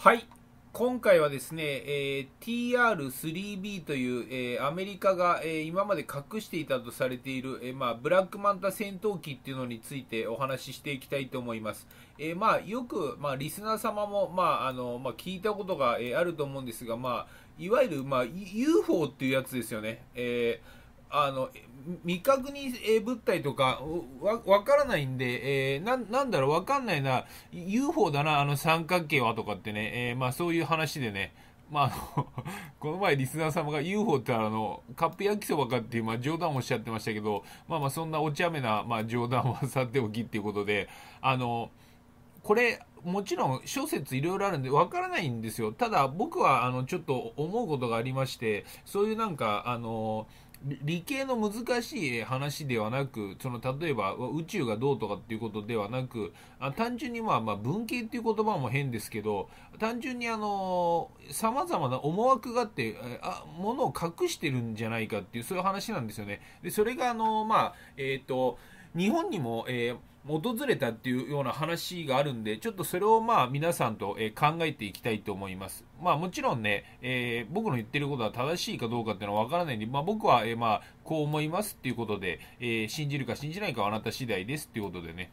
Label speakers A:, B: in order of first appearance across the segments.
A: はい。今回はですね、えー、TR3B という、えー、アメリカが、えー、今まで隠していたとされている、えまあ、ブラックマンタ戦闘機っていうのについてお話ししていきたいと思います。えまあ、よく、まあ、リスナー様も、まああのま聞いたことが、えあると思うんですが、まあ、いわゆる、ま UFO っていうやつですよね。えーあの未確認物体とかわ分からないんで、えー、ななんだろう分かんないな UFO だなあの三角形はとかってね、えー、まあ、そういう話でねまあ、この前リスナー様が UFO ってあの、カップ焼きそばかっていう、まあ、冗談をおっしゃってましたけど、まあまあそんなお茶目な、まあ、冗談はさておきっていうことで、あの、これ、もちろん諸説いろいろあるんでわからないんですよ。ただ僕はあの、ちょっと思うことがありまして、そういうなんか、あの、理系の難しい話ではなく、その例えば宇宙がどうとかっていうことではなく、あ単純にまあまあ文系っていう言葉も変ですけど、単純にあの、様々な思惑があって、あ、ものを隠してるんじゃないかっていう、そういう話なんですよね。で、それがあの、まあ、えっ、ー、と、日本にも、えー訪れたっていうような話があるんで、ちょっとそれをまあ皆さんと、え考えていきたいと思います。まあもちろんね、えー、僕の言ってることは正しいかどうかっていうのはわからないんで、まあ、僕は、えまあこう思いますっていうことで、えー、信じるか信じないかはあなた次第ですっていうことでね。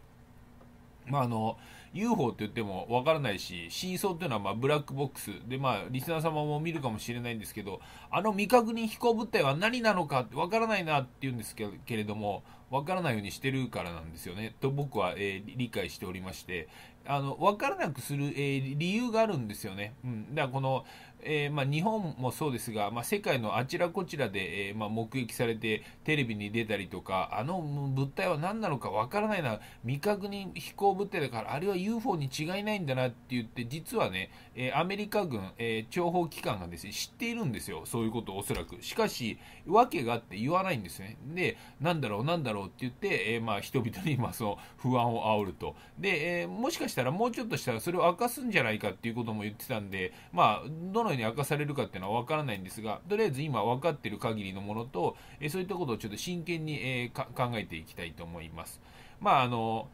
A: まああの、UFO って言ってもわからないし、シーソーっていうのはまブラックボックスで、まあ、リスナー様も見るかもしれないんですけど、あの未確認飛行物体は何なのかわからないなっていうんですけれども、わからないようにしてるからなんですよね、と僕は、えー、理解しておりまして、あの、わからなくする、えー、理由があるんですよね。うん。だからこの、えー、まあ、日本もそうですが、まあ、世界のあちらこちらで、えー、まあ、目撃されてテレビに出たりとかあの物体は何なのかわからないな未確認飛行物体だからあれは UFO に違いないんだなって言って実はね、えアメリカ軍、え諜報機関がですね知っているんですよそういうことをおそらくしかし訳があって言わないんですねでなんだろうなんだろうって言って、えまあ、人々にまその不安を煽るとで、えもしかしたらもうちょっとしたらそれを明かすんじゃないかっていうことも言ってたんでまあどのに明かされるかっていうのは分からないんですが、とりあえず今分かっている限りのものと、えそういったことをちょっと真剣に、え考えていきたいと思います。まあ、あの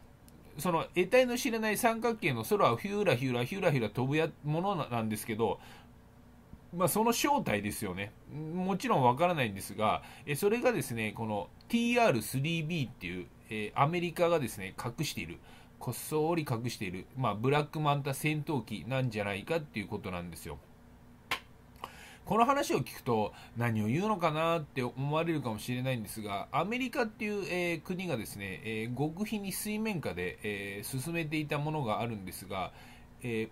A: その得体の知れない三角形の空をヒューラヒューラヒューラヒューラ飛ぶやものなんですけど、まあ、その正体ですよね。もちろんわからないんですが、えそれがですね、この TR3B っていう、えアメリカがですね、隠している、こっそり隠している、まあ、ブラックマンタ戦闘機なんじゃないかっていうことなんですよ。この話を聞くと何を言うのかなって思われるかもしれないんですが、アメリカっていう、えー、国がですね、えー、極秘に水面下で、えー、進めていたものがあるんですが、え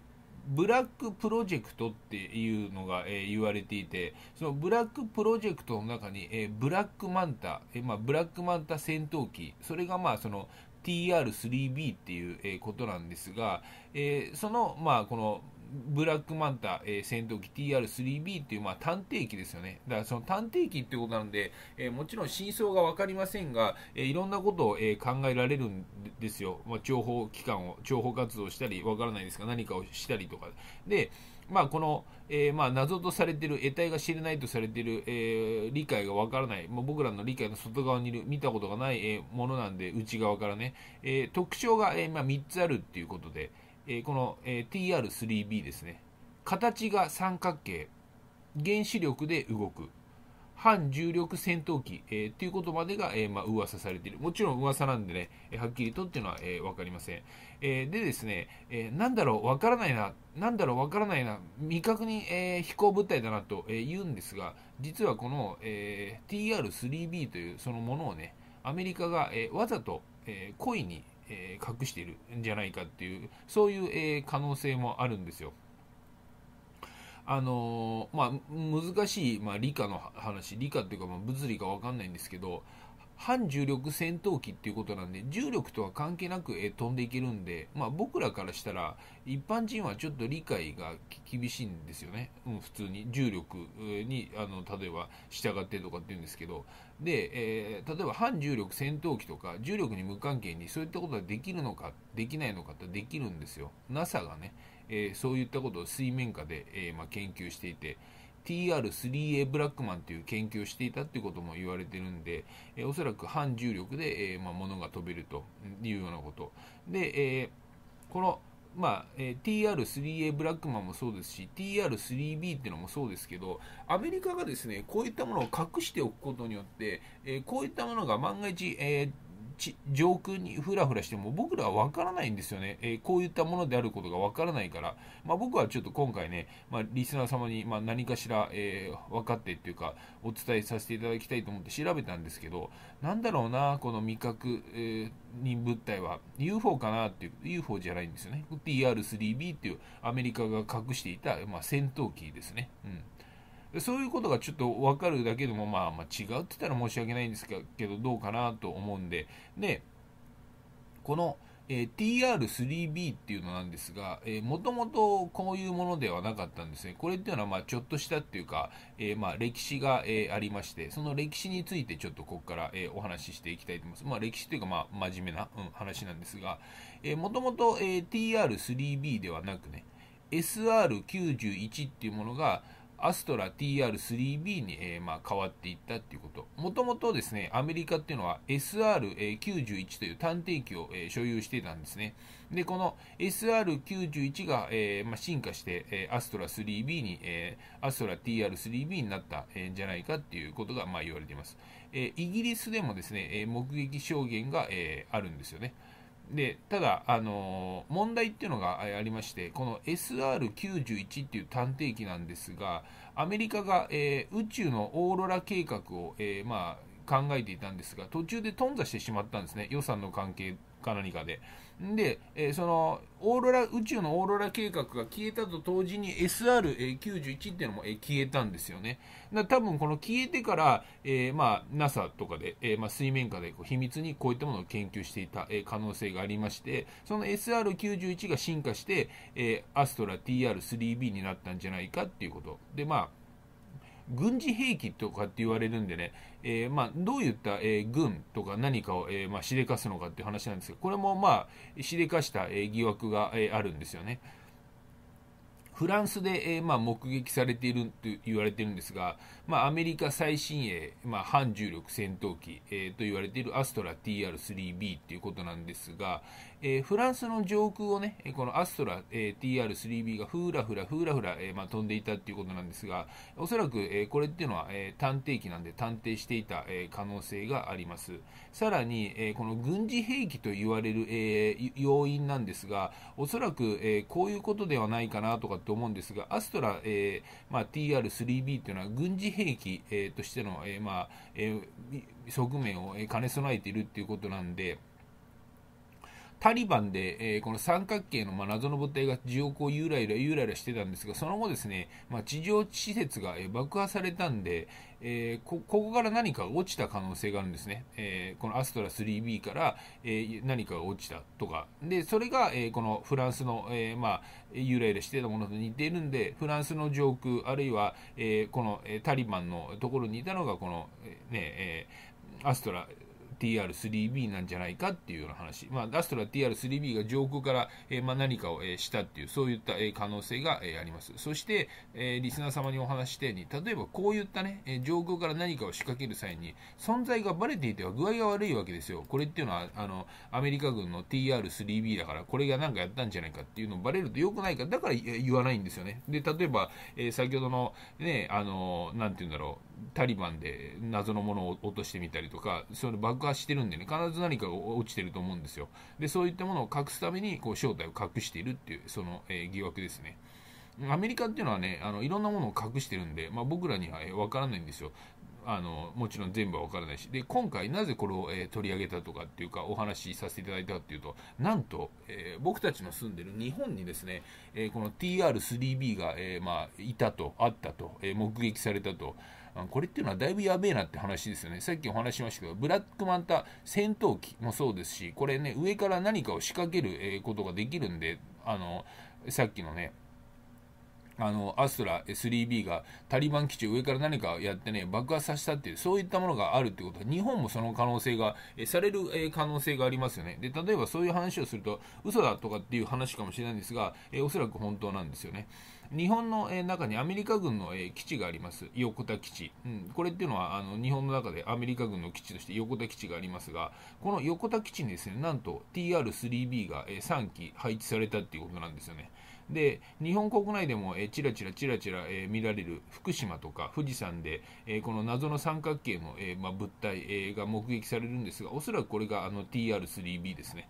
A: ブラックプロジェクトっていうのが、えー、言われていて、そのブラックプロジェクトの中に、えー、ブラックマンタ、えー、まあ、ブラックマンタ戦闘機、それがまあその TR3B っていう、えことなんですが、えその、まあ、このブラックマンタ、えー、戦闘機 TR3B っていう、まあ、探偵機ですよね。だからその探偵機ってことなんで、えー、もちろん真相が分かりませんが、えー、いろんなことを、え考えられるんですよ。まあ、情報機関を、情報活動をしたり、分からないですが、何かをしたりとか。で、まあ、この、えまあ、謎とされてる、得体が知れないとされてる、え理解が分からない、まあ、僕らの理解の外側にいる、見たことがない、えものなんで、内側からね、え特徴が、えまあ、3つあるっていうことで、えー、この、えー、TR3B ですね。形が三角形。原子力で動く。反重力戦闘機、えー、っていうことまでが、えー、まあ、噂されている。もちろん噂なんでね、えー、はっきりとっていうのは、えー、わかりません。えー、でですね、えー、なんだろう、わからないな、なんだろう、わからないな、未確認、えー、飛行物体だなと、えー、言うんですが、実はこの、えー、TR3B というそのものをね、アメリカが、えー、わざと、えー、故意に、えー、隠しているんじゃないかっていう、そういう、えー、可能性もあるんですよ。あのー、まあ、難しい、まあ、理科の話、理科っていうか、まあ、物理か分かんないんですけど、反重力戦闘機っていうことなんで、重力とは関係なく、え飛んでいけるんで、まあ、僕らからしたら、一般人はちょっと理解が厳しいんですよね。うん、普通に。重力に、あの、例えば従ってとかって言うんですけど、で、えー、例えば反重力戦闘機とか、重力に無関係にそういったことができるのか、できないのかってできるんですよ。NASA がね、えー、そういったことを水面下で、えー、まあ、研究していて、TR3A ブラックマンという研究をしていたということも言われてるんで、えー、おそらく反重力で、えーまあ、物が飛べるというようなこと。で、えー、この、まあえー、TR3A ブラックマンもそうですし、TR3B っていうのもそうですけど、アメリカがですね、こういったものを隠しておくことによって、えー、こういったものが万が一、えー上空にふらふらしても僕らはわからないんですよね、えー、こういったものであることが分からないから、まあ、僕はちょっと今回ね、まあ、リスナー様に、ま何かしら、えー、分かってっていうかお伝えさせていただきたいと思って調べたんですけどなんだろうなこの未確認物体は UFO かなっていう UFO じゃないんですよね TR3B っていうアメリカが隠していた、まあ、戦闘機ですね。うんそういうことがちょっと分かるだけでも、まあ、まあ、違うって言ったら申し訳ないんですけど、どうかなと思うんで、で、この、えー、TR3B っていうのなんですが、もともとこういうものではなかったんですね。これっていうのは、まあ、ちょっとしたっていうか、えー、まあ、歴史が、えー、ありまして、その歴史についてちょっとここから、えお話ししていきたいと思います。まあ、歴史というか、まあ、真面目な、うん、話なんですが、もともと TR3B ではなくね、SR91 っていうものが、アストラ TR3B に、えー、まあ、変わっていったっいうこと。もともとですね、アメリカっていうのは SR91 という探偵機を、えー、所有していたんですね。で、この SR91 が、えー、まあ、進化して、えアストラ 3B に、えアストラ TR3B になったん、じゃないかっていうことが、まあ、言われています。えイギリスでもですね、目撃証言が、えあるんですよね。でただ、あのー、問題っていうのがありまして、この SR91 っていう探偵機なんですが、アメリカが、えー、宇宙のオーロラ計画を、えー、まあ、考えていたんですが、途中で頓挫してしまったんですね、予算の関係か何かで。で、えー、そのオーロラ宇宙のオーロラ計画が消えたと同時に SR91 っていうのも、えー、消えたんですよね。な多分この消えてから、えー、まあ、NASA とかで、えまあ、水面下でこう秘密にこういったものを研究していた、え可能性がありまして、その SR91 が進化して、えアストラ TR3B になったんじゃないかっていうこと。で、まあ軍事兵器とかって言われるんでね、えー、まあ、どういった、えー、軍とか何かを、えー、まあ、しでかすのかっていう話なんですけど、これも、まあ、しでかした、え疑惑が、えあるんですよね。フランスで、えまあ、目撃されているって言われてるんですが、まあ、アメリカ最新鋭、まあ、反重力戦闘機、えー、と言われているアストラ TR3B ということなんですが、えー、フランスの上空をね、このアストラ、えー、TR3B がふらふらふらふら、えー、まあ、飛んでいたということなんですが、おそらく、えー、これっていうのは、えー、探偵機なんで探偵していた、えー、可能性があります。さらに、えー、この軍事兵器と言われる、えー、要因なんですが、おそらく、えー、こういうことではないかなとかと思うんですが、アストラ、えーまあ、TR3B というのは軍事兵器兵器、えー、としての、えー、まあえー、側面を兼ね備えているということなんで、タリバンで、えー、この三角形の、まあ、謎の物体が地獄をゆらゆらゆらゆらしてたんですが、その後ですね、まあ、地上施設が、えー、爆破されたんで、えーこ、ここから何かが落ちた可能性があるんですね。えー、このアストラ 3B から、え何かが落ちたとか。で、それが、えこのフランスの、えまあ、ゆらゆらしてたものと似ているんで、フランスの上空、あるいは、えこの、えタリバンのところにいたのが、この、えね、えアストラ TR3B なんじゃないかっていうような話、まあ、アストラ TR3B が上空から、えーまあ、何かを、えー、したっていう、そういった、えー、可能性が、えー、あります。そして、えー、リスナー様にお話したように、例えばこういったね、えー、上空から何かを仕掛ける際に、存在がバレていては具合が悪いわけですよ。これっていうのは、あのアメリカ軍の TR3B だから、これが何かやったんじゃないかっていうのをバレると良くないかだから言わないんですよね。で、例えば、えー、先ほどの、ね、あの、なんて言うんだろう、タリバンで謎のものを落としてみたりとか、その爆破してるんでね、必ず何か落ちてると思うんですよ。で、そういったものを隠すために、こう、正体を隠しているっていう、その、えー、疑惑ですね。アメリカっていうのはね、あの、いろんなものを隠してるんで、まあ、僕らには分からないんですよ。あの、もちろん全部はわからないし。で、今回なぜこれを、えー、取り上げたとかっていうか、お話しさせていただいたっていうと、なんと、えー、僕たちの住んでる日本にですね、えー、この TR3B が、えまあ、いたと、あったと、え目撃されたと。これっていうのはだいぶやべえなって話ですよね。さっきお話しましたけど、ブラックマンタ戦闘機もそうですし、これね、上から何かを仕掛けることができるんで、あの、さっきのね、あの、アストラ 3B がタリバン基地を上から何かやってね、爆発させたっていう、そういったものがあるってことは、日本もその可能性が、えされる、え可能性がありますよね。で、例えばそういう話をすると、嘘だとかっていう話かもしれないんですが、えおそらく本当なんですよね。日本の中にアメリカ軍の基地があります。横田基地。うん、これっていうのはあの日本の中でアメリカ軍の基地として横田基地がありますが、この横田基地にですね、なんと TR3B が3機配置されたっていうことなんですよね。で日本国内でも、えちらちらちらちら、え見られる福島とか富士山で、えこの謎の三角形の、えまあ、物体、えが目撃されるんですがおそらくこれがあの TR3B ですね。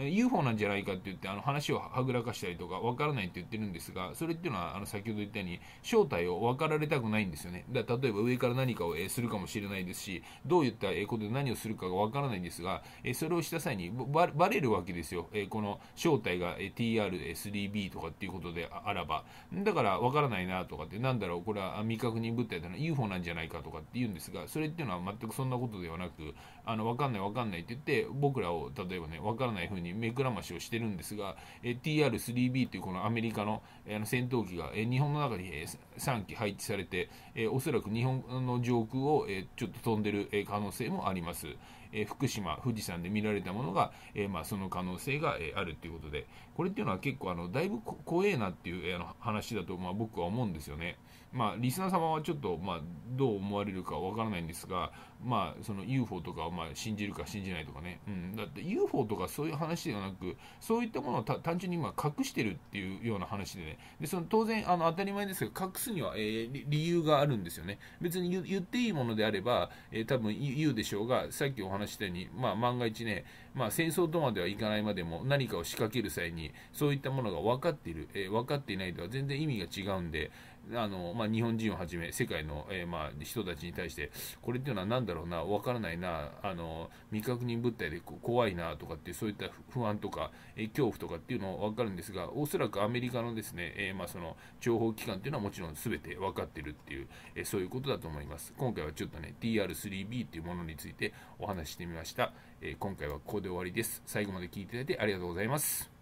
A: UFO なんじゃないかって言ってあの話をはぐらかしたりとか分からないって言ってるんですがそれっていうのはあの先ほど言ったように正体を分かられたくないんですよねだ例えば上から何かを、えするかもしれないですしどういったことで何をするかが分からないんですが、えそれをした際にばバレるわけですよ、えこの正体が、え TR3B とかっていうことであればだから分からないなとかってなんだろうこれは未確認物体だな UFO なんじゃないかとかって言うんですがそれっていうのは全くそんなことではなくあの分かんない分かんないって言って僕らを例えばね分からないふうにに目くらましをしてるんですが、え TR3B というこのアメリカの,、えの戦闘機が、え日本の中に、え3機配置されて、えおそらく日本の上空を、えちょっと飛んでる、え可能性もあります。え福島、富士山で見られたものが、えまあ、その可能性が、えあるということで、これっていうのは結構あの、だいぶ怖えなっていう、えー、話だと、まあ、僕は思うんですよね。まあ、リスナー様はちょっと、まあ、どう思われるかわからないんですが、まあ、その UFO とかを、まあ、信じるか信じないとかね、うん、だって UFO とかそういう話ではなく、そういったものを単純に今隠してるっていうような話でね、でその当然あの当たり前ですが、隠すには、えー、理由があるんですよね。別に言っていいものであれば、えー、多分言うでしょうが、さっきお話話したように、まあ、万が一ね、まあ、戦争とまではいかないまでも何かを仕掛ける際にそういったものが分かっている、えー、分かっていないとは全然意味が違うんで、あの、まあ、日本人をはじめ、世界の、えー、まあ、人たちに対して、これっていうのは何だろうな、わからないな、あの、未確認物体で怖いなとかってそういった不安とか、えー、恐怖とかっていうのをわかるんですが、おそらくアメリカのですね、えー、まあ、その、諜報機関っていうのはもちろん全て分かってるっていう、えそういうことだと思います。今回はちょっとね、TR3B っていうものについてお話ししてみました。え今回はここで終わりです。最後まで聞いていただいてありがとうございます。